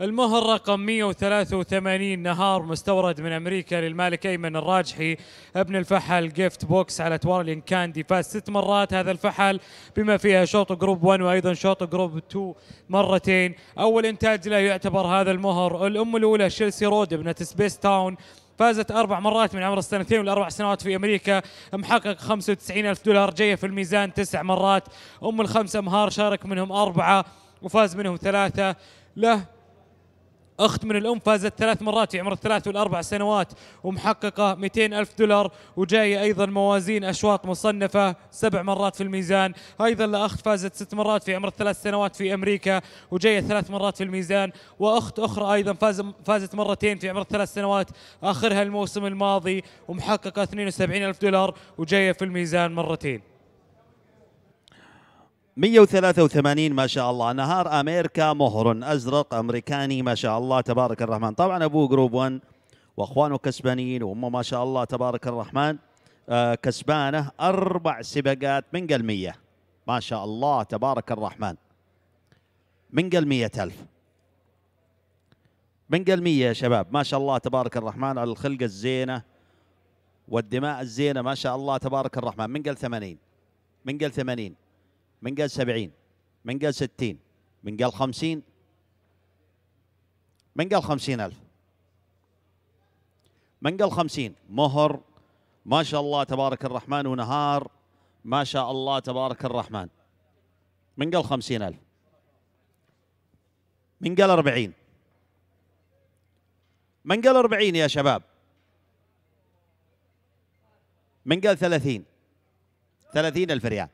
المهر رقم 183 نهار مستورد من امريكا للمالك ايمن الراجحي ابن الفحل جيفت بوكس على توارلين كاندي فاز ست مرات هذا الفحل بما فيها شوط جروب 1 وايضا شوط جروب 2 مرتين اول انتاج له يعتبر هذا المهر الام الاولى شيلسي رود ابنه سبيس تاون فازت اربع مرات من عمر السنتين والاربع سنوات في امريكا محقق 95 الف دولار جايه في الميزان تسع مرات ام الخمسه مهار شارك منهم اربعه وفاز منهم ثلاثه له أخت من الأم فازت ثلاث مرات في عمر الثلاث والأربع سنوات ومحققة 200 ألف دولار وجاية أيضا موازين أشواط مصنفة سبع مرات في الميزان أيضا لأخت فازت ست مرات في عمر الثلاث سنوات في أمريكا وجاية ثلاث مرات في الميزان وأخت أخرى أيضا فاز فازت مرتين في عمر الثلاث سنوات آخرها الموسم الماضي ومحققة 72 ألف دولار وجاية في الميزان مرتين 183 ما شاء الله نهار امريكا مهر ازرق امريكاني ما شاء الله تبارك الرحمن طبعا ابوه جروب 1 واخوانه كسبانين وامه ما شاء الله تبارك الرحمن آه، كسبانه اربع سباقات من قل 100 ما شاء الله تبارك الرحمن من قل 100000 من قل 100 يا شباب ما شاء الله تبارك الرحمن على الخلقه الزينه والدماء الزينه ما شاء الله تبارك الرحمن من قل 80 من قل 80 من قال سبعين من قال ستين من قال خمسين من قال خمسين ألف من قال خمسين مهر ما شاء الله تبارك الرحمن ونهار ما شاء الله تبارك الرحمن من قال خمسين ألف من قال أربعين من قال أربعين يا شباب من قال ثلاثين ثلاثين ألف ريال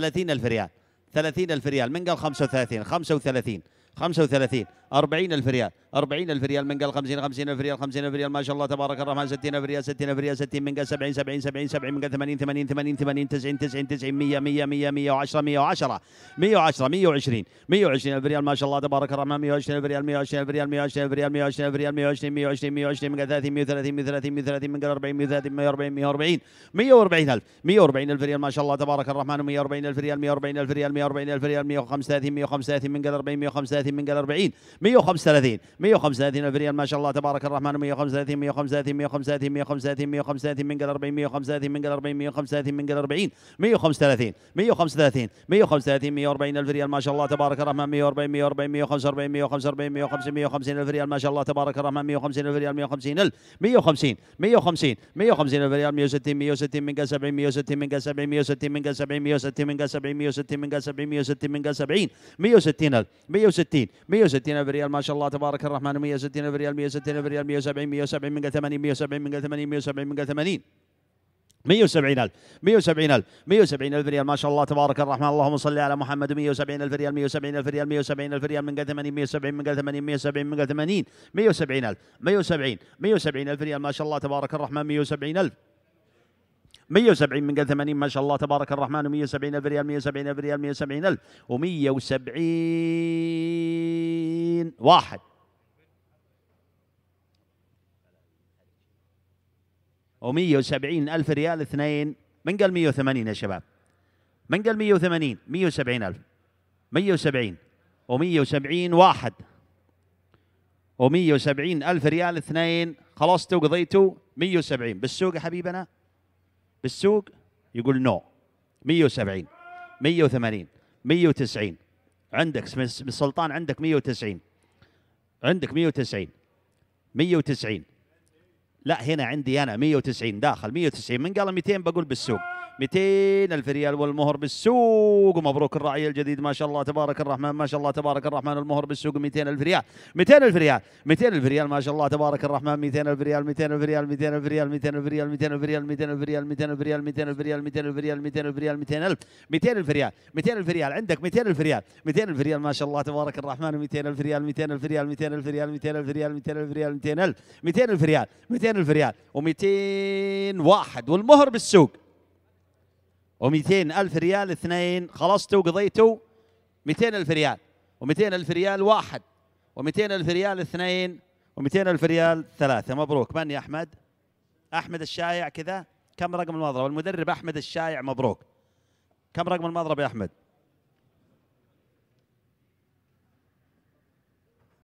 30 ألف ريال 30 ألف ريال من قال 35 35 35 40000 ريال 40000 ريال من قال 50 50 الف ريال 50 الف ريال ما شاء الله تبارك الرحمن 60 الف ريال 60 الف ريال 60 من قال 70 70 70 70 من قال 80 80 80 80 90 90 90 100 100 100 110 110 110 120 الف ريال ما شاء الله تبارك الرحمن الف ريال الف ريال الف ريال الف ريال 120 120 120 من قال 30 130 130 130 من قال 40 130 140 140 140 الف ريال ما شاء الله تبارك الرحمن الف ريال الف ريال الف ريال 135 135 من قال 40 135 من قال 40 135 135 الف ريال ما شاء الله تبارك الرحمن 135 135 135 135 135 من قال 40 135 من قال 40 135 من قال 40 135 135 135 140 الف ريال ما شاء الله تبارك الرحمن 140 140 145 145 150 150 الف ريال ما شاء الله تبارك الرحمن 150 الف ريال 150 الف 150 150 150 الف ريال 160 160 من قال 70 160 من قال 70 160 من قال 70 160 من قال 70 160 من قال 70 160 من قال 70 160 الف 160 160 160 الف بريال ما شاء الله تبارك الرحمن 160 بريال 160 بريال 170 170 من 80 170 من 80 170 من 80 170 170 ألف ألف 170 ألف ريال ما شاء الله تبارك الرحمن اللهم صل على محمد 170 ألف ريال 170 ألف ريال 170 ألف ريال من 80 170 من 80 170 من 80 170 ألف 170 170 ألف ريال ما شاء الله تبارك الرحمن 170 ألف 170 من قال 80 ما شاء الله تبارك الرحمن 170 ألف ريال 170 ألف ريال 170 ألف و170 واحد و170 ألف ريال اثنين من قال 180 يا شباب من قال 180 170 ألف 170 و170 واحد و170 ألف ريال اثنين خلاص قضيتوا 170 بالسوق يا حبيبنا بالسوق يقول نو 170 180 190 عندك من السلطان عندك 190 عندك 190 190 لا هنا عندي انا 190 داخل 190 من قال 200 بقول بالسوق 200 ألف ريال والمهر بالسوق ومبروك الراعي الجديد ما شاء الله تبارك الرحمن ما شاء الله تبارك الرحمن المهر بالسوق 200 ألف ريال 200 ألف ريال 200 ألف ريال ما شاء الله تبارك الرحمن 200 ألف ريال 200 ألف ريال 200 ألف ريال 200 ألف ريال 200 ألف ريال 200 ألف ريال 200 ألف ريال 200 ألف ريال 200 ألف ريال 200 ألف ريال 200 ألف 200 ألف ريال 200 ألف ريال عندك 200 ألف ريال 200 ألف ريال ما شاء الله تبارك الرحمن 200 ألف ريال 200 ألف ريال 200 ألف ريال 200 ألف ريال 200 ألف ريال 200 ألف 200 ألف ريال 200 ألف ريال و200 واحد والمهر بالسوق و200 ألف ريال اثنين خلصتوا قضيتوا 200 ألف ريال و200 ألف ريال واحد و200 ألف ريال اثنين و200 ألف ريال ثلاثة مبروك من يا أحمد؟ أحمد الشايع كذا كم رقم المضرب المدرب أحمد الشايع مبروك كم رقم المضرب يا أحمد؟